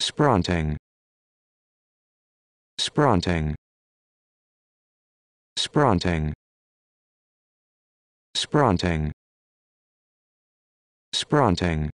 Spronting. spranting spranting spranting spranting